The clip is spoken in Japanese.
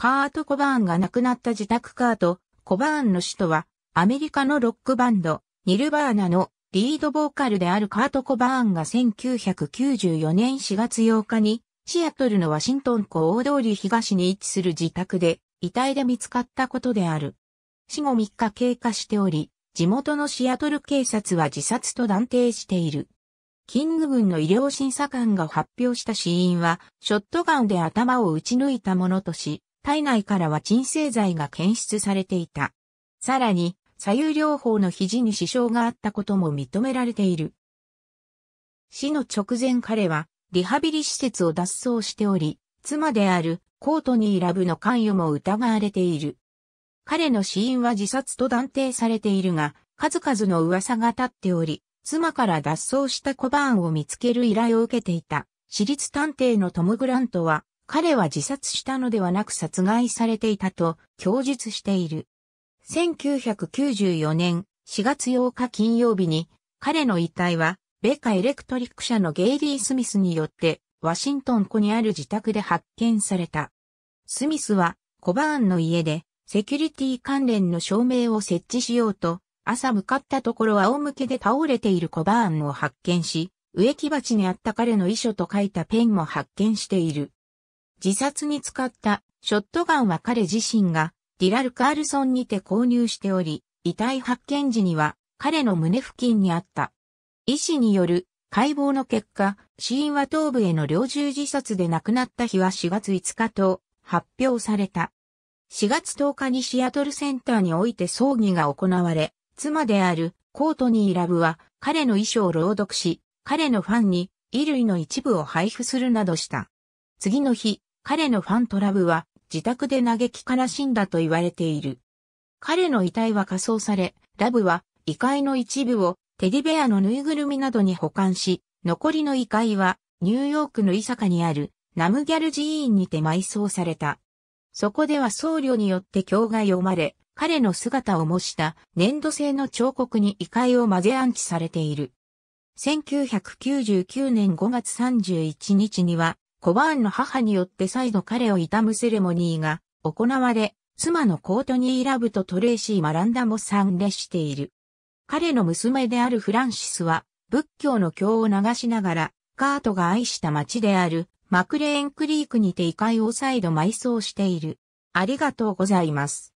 カート・コバーンが亡くなった自宅カート・コバーンの死とは、アメリカのロックバンド、ニルバーナのリードボーカルであるカート・コバーンが1994年4月8日に、シアトルのワシントン港大通り東に位置する自宅で、遺体で見つかったことである。死後3日経過しており、地元のシアトル警察は自殺と断定している。キング軍の医療審査官が発表した死因は、ショットガンで頭を撃ち抜いたものとし、体内からは鎮静剤が検出されていた。さらに、左右両方の肘に支障があったことも認められている。死の直前彼は、リハビリ施設を脱走しており、妻であるコートニー・ラブの関与も疑われている。彼の死因は自殺と断定されているが、数々の噂が立っており、妻から脱走したコバーンを見つける依頼を受けていた、私立探偵のトム・グラントは、彼は自殺したのではなく殺害されていたと供述している。1994年4月8日金曜日に彼の遺体は米カエレクトリック社のゲイリー・スミスによってワシントン湖にある自宅で発見された。スミスはコバーンの家でセキュリティ関連の照明を設置しようと朝向かったところ仰向けで倒れているコバーンを発見し、植木鉢にあった彼の遺書と書いたペンも発見している。自殺に使ったショットガンは彼自身がディラル・カールソンにて購入しており、遺体発見時には彼の胸付近にあった。医師による解剖の結果、死因は頭部への猟銃自殺で亡くなった日は4月5日と発表された。4月10日にシアトルセンターにおいて葬儀が行われ、妻であるコートニー・ラブは彼の遺書を朗読し、彼のファンに衣類の一部を配布するなどした。次の日、彼のファントラブは自宅で嘆き悲しんだと言われている。彼の遺体は火葬され、ラブは遺骸の一部をテディベアのぬいぐるみなどに保管し、残りの遺骸はニューヨークの伊坂にあるナムギャル寺院にて埋葬された。そこでは僧侶によって経が読まれ、彼の姿を模した粘土製の彫刻に遺骸を混ぜ安置されている。1999年5月31日にはコバーンの母によって再度彼を悼むセレモニーが行われ、妻のコートニー・ラブとトレーシー・マランダも参列している。彼の娘であるフランシスは、仏教の教を流しながら、カートが愛した町である、マクレーンクリークにて遺界を再度埋葬している。ありがとうございます。